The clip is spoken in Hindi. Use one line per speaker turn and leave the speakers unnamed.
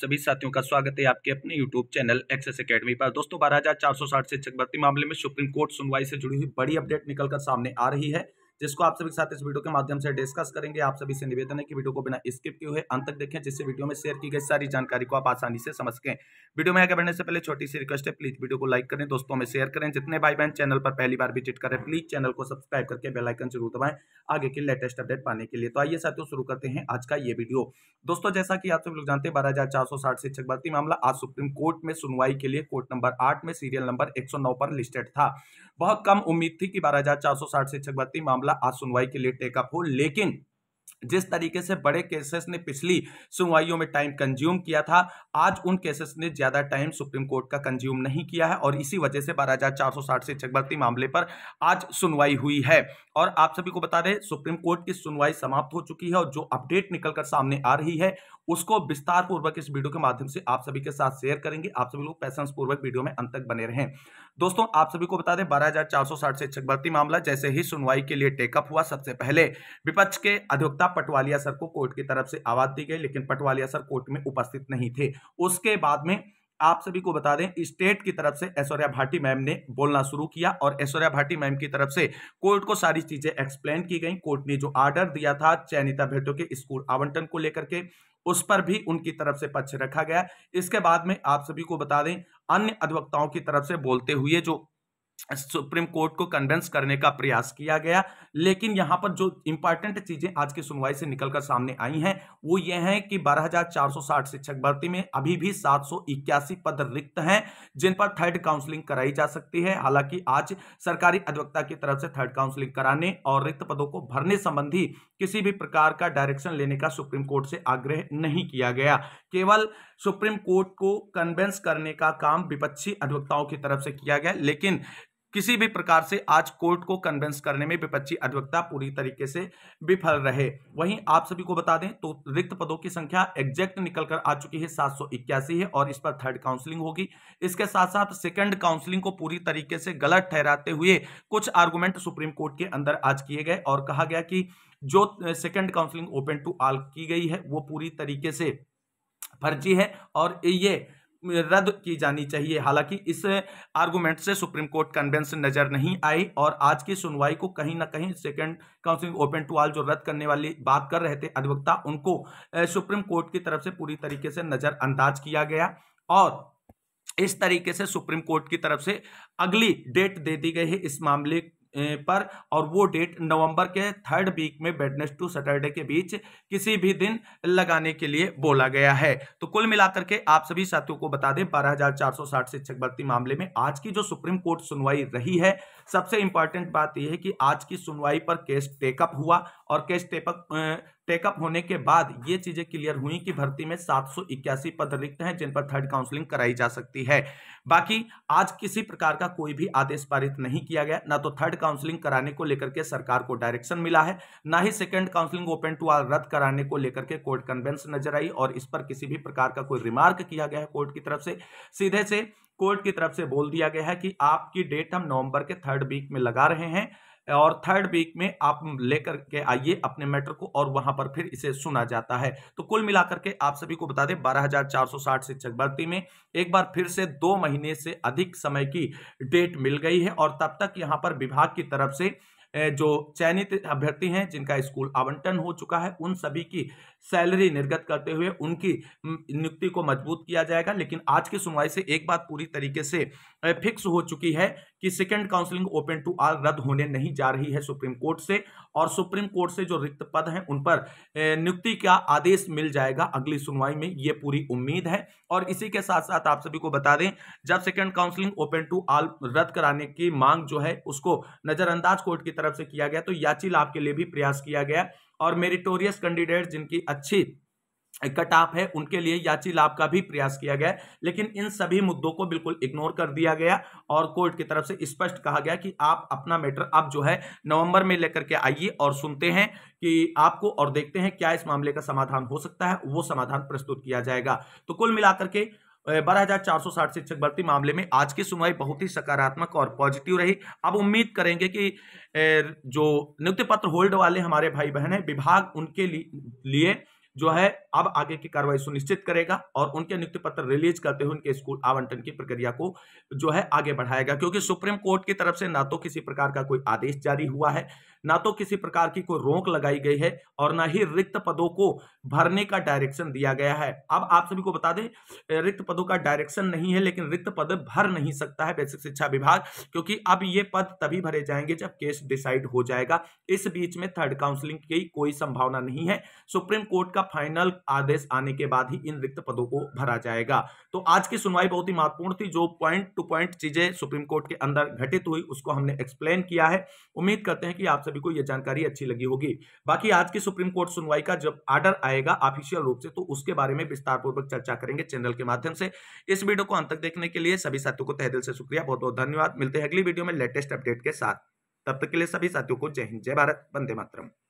सभी साथियों का स्वागत है आपके अपने यूट्यूब चैनल एक्सेस एकेडमी पर दोस्तों बारह हजार चार सौ साठ शिक्षक भर्ती मामले में सुप्रीम कोर्ट सुनवाई से जुड़ी हुई बड़ी अपडेट निकलकर सामने आ रही है जिसको आप सभी के साथ इस वीडियो के माध्यम से डिस्कस करेंगे आप सभी से निवेदन है कि वीडियो को बिना स्किप किए हुए अंत तक देखें जिससे वीडियो में शेयर की गई सारी जानकारी को आप आसानी से समझ सकें वीडियो में आगे बढ़ने से पहले छोटी सी रिक्वेस्ट है प्लीज वीडियो को लाइक करें दोस्तों में शेयर करें जितने भाई बहन चैनल पर पहली बार विजिट करें प्लीज चैनल को सब्सक्राइब करके बेलाइकन जरूर दबाएं आगे के लेटेस्ट अपडेट पाने के लिए तो आइए साथियों शुरू करते हैं आज का ये वीडियो दोस्तों जैसा कि आप सब लोग जानते हैं बारह हजार चार सौ साठ शिक्षक भर्ती मामला आज सुप्रीम कोर्ट में सुनवाई के लिए कोर्ट नंबर आठ में सीरियल नंबर एक सौ नौ पर लिस्टेड था बहुत कम उम्मीद थी कि बारह हजार चार सौ साठ शिक्षक भर्ती मामला मामला आज सुनवाई के लिए टेकअप हो लेकिन जिस तरीके से बड़े केसेस ने पिछली सुनवाईयों में टाइम कंज्यूम किया था आज उन केसेस ने ज्यादा टाइम सुप्रीम कोर्ट का कंज्यूम नहीं किया है और इसी वजह से बारह हजार चार सौ साठ से भर्ती मामले पर आज सुनवाई हुई है और आप सभी को बता दें सुप्रीम कोर्ट की सुनवाई समाप्त हो चुकी है और जो अपडेट निकलकर सामने आ रही है उसको विस्तार पूर्वक इस वीडियो के माध्यम से आप सभी के साथ शेयर करेंगे आप सभी लोग पैसेंस पूर्वक वीडियो में अंत तक बने रहें दोस्तों आप सभी को बता दें बारह हजार चार सौ साठ शिक्षक भर्ती मामला जैसे ही सुनवाई के लिए टेकअप हुआ सबसे पहले विपक्ष के अधिवक्ता पटवालिया सर को कोर्ट की तरफ से आवाज दी गई लेकिन पटवालिया सर कोर्ट में उपस्थित नहीं थे उसके बाद में आप सभी को बता दें स्टेट की तरफ से ऐश्वर्या भाटी मैम ने बोलना शुरू किया और ऐश्वर्या भाटी मैम की तरफ से कोर्ट को सारी चीजें एक्सप्लेन की गई कोर्ट ने जो आर्डर दिया था चयनिता भेटो के स्कूल आवंटन को लेकर के उस पर भी उनकी तरफ से पक्ष रखा गया इसके बाद में आप सभी को बता दें अन्य अधिवक्ताओं की तरफ से बोलते हुए जो सुप्रीम कोर्ट को कन्वेंस करने का प्रयास किया गया लेकिन यहाँ पर जो इंपॉर्टेंट चीज़ें आज की सुनवाई से निकलकर सामने आई हैं वो ये हैं कि 12,460 शिक्षक भर्ती में अभी भी सात पद रिक्त हैं जिन पर थर्ड काउंसलिंग कराई जा सकती है हालांकि आज सरकारी अधिवक्ता की तरफ से थर्ड काउंसलिंग कराने और रिक्त पदों को भरने संबंधी किसी भी प्रकार का डायरेक्शन लेने का सुप्रीम कोर्ट से आग्रह नहीं किया गया केवल सुप्रीम कोर्ट को कन्वेंस करने का काम विपक्षी अधिवक्ताओं की तरफ से किया गया लेकिन किसी भी प्रकार से आज कोर्ट को कन्वेंस करने में विपक्षी अधिवक्ता पूरी तरीके से विफल रहे वहीं आप सभी को बता दें तो रिक्त पदों की संख्या एग्जैक्ट निकल कर आ चुकी है सात है और इस पर थर्ड काउंसलिंग होगी इसके साथ साथ सेकंड काउंसलिंग को पूरी तरीके से गलत ठहराते हुए कुछ आर्गूमेंट सुप्रीम कोर्ट के अंदर आज किए गए और कहा गया कि जो second counselling open to all की गई है वो पूरी तरीके से फर्जी है और ये रद्द की जानी चाहिए हालांकि इस आर्गूमेंट से सुप्रीम कोर्ट कन्वेंस नज़र नहीं आई और आज की सुनवाई को कहीं ना कहीं second council open to all जो रद्द करने वाली बात कर रहे थे अधिवक्ता उनको सुप्रीम कोर्ट की तरफ से पूरी तरीके से नज़रअंदाज किया गया और इस तरीके से सुप्रीम कोर्ट की तरफ से अगली डेट दे दी गई है इस मामले पर और वो डेट नवंबर के थर्ड वीक में बेटनेस टू सैटरडे के बीच किसी भी दिन लगाने के लिए बोला गया है तो कुल मिलाकर के आप सभी साथियों को बता दें 12,460 शिक्षक भर्ती मामले में आज की जो सुप्रीम कोर्ट सुनवाई रही है सबसे इंपॉर्टेंट बात यह है कि आज की सुनवाई पर केस टेकअप हुआ और कैश टेपअप टेकअप होने के बाद ये चीज़ें क्लियर हुई कि भर्ती में सात पद रिक्त हैं जिन पर थर्ड काउंसलिंग कराई जा सकती है बाकी आज किसी प्रकार का कोई भी आदेश पारित नहीं किया गया ना तो थर्ड काउंसलिंग कराने को लेकर के सरकार को डायरेक्शन मिला है ना ही second counselling open to all रद्द कराने को लेकर के कोर्ट कन्वेंस नजर आई और इस पर किसी भी प्रकार का कोई रिमार्क किया गया है कोर्ट की तरफ से सीधे से कोर्ट की तरफ से बोल दिया गया है कि आपकी डेट हम नवंबर के थर्ड वीक में लगा रहे हैं और थर्ड वीक में आप लेकर के आइए अपने मैटर को और वहां पर फिर इसे सुना जाता है तो कुल मिलाकर के आप सभी को बता दें 12,460 शिक्षक भर्ती में एक बार फिर से दो महीने से अधिक समय की डेट मिल गई है और तब तक यहाँ पर विभाग की तरफ से जो चयनित अभ्यर्थी हैं जिनका स्कूल आवंटन हो चुका है उन सभी की सैलरी निर्गत करते हुए उनकी नियुक्ति को मजबूत किया जाएगा लेकिन आज की सुनवाई से एक बात पूरी तरीके से फिक्स हो चुकी है कि second counselling open to all रद्द होने नहीं जा रही है सुप्रीम कोर्ट से और सुप्रीम कोर्ट से जो रिक्त पद हैं उन पर नियुक्ति का आदेश मिल जाएगा अगली सुनवाई में ये पूरी उम्मीद है और इसी के साथ साथ आप सभी को बता दें जब second counselling open to all रद्द कराने की मांग जो है उसको नजरअंदाज कोर्ट की तरफ से किया गया तो याचिल आपके लिए भी प्रयास किया गया और मेरिटोरियस कैंडिडेट जिनकी अच्छी कट ऑफ है उनके लिए याची लाभ का भी प्रयास किया गया लेकिन इन सभी मुद्दों को बिल्कुल इग्नोर कर दिया गया और कोर्ट की तरफ से स्पष्ट कहा गया कि आप अपना मैटर अब जो है नवंबर में लेकर के आइए और सुनते हैं कि आपको और देखते हैं क्या इस मामले का समाधान हो सकता है वो समाधान प्रस्तुत किया जाएगा तो कुल मिलाकर के बारह हजार चार सौ साठ शिक्षक भर्ती मामले में आज की सुनवाई बहुत ही सकारात्मक और पॉजिटिव रही अब उम्मीद करेंगे कि जो नियुक्ति पत्र होल्ड वाले हमारे भाई बहन है विभाग उनके लिए जो है अब आगे की कार्रवाई सुनिश्चित करेगा और उनके नियुक्ति पत्र रिलीज करते हुए उनके स्कूल आवंटन की प्रक्रिया को जो है आगे बढ़ाएगा क्योंकि सुप्रीम कोर्ट की तरफ से ना तो किसी प्रकार का कोई आदेश जारी हुआ है ना तो किसी प्रकार की कोई रोक लगाई गई है और ना ही रिक्त पदों को भरने का डायरेक्शन दिया गया है अब आप सभी को बता दें रिक्त पदों का डायरेक्शन नहीं है लेकिन रिक्त पद भर नहीं सकता है बेसिक शिक्षा विभाग क्योंकि अब ये पद तभी भरे जाएंगे जब केस डिसाइड हो जाएगा इस बीच में थर्ड काउंसिलिंग की कोई संभावना नहीं है सुप्रीम कोर्ट का फाइनल आदेश आने के बाद ही इन रिक्त पदों को भरा जाएगा तो आज की सुनवाई बहुत ही महत्वपूर्ण थी जो पॉइंट टू पॉइंट चीजें सुप्रीम कोर्ट के अंदर घटित हुई उसको हमने एक्सप्लेन किया है उम्मीद करते हैं कि आप सभी को यह जानकारी अच्छी लगी होगी बाकी आज की सुप्रीम कोर्ट सुनवाई का जब आर्डर आएगा ऑफिशियल रूप से तो उसके बारे में विस्तार पूर्वक चर्चा करेंगे चैनल के माध्यम से इस वीडियो को अंत तक देखने के लिए सभी साथियों को तहदिल से शुक्रिया बहुत बहुत धन्यवाद मिलते हैं अगली वीडियो में लेटेस्ट अपडेट के साथ तब तक के लिए सभी साथियों को जय हिंद जय भारत वंदे मातरम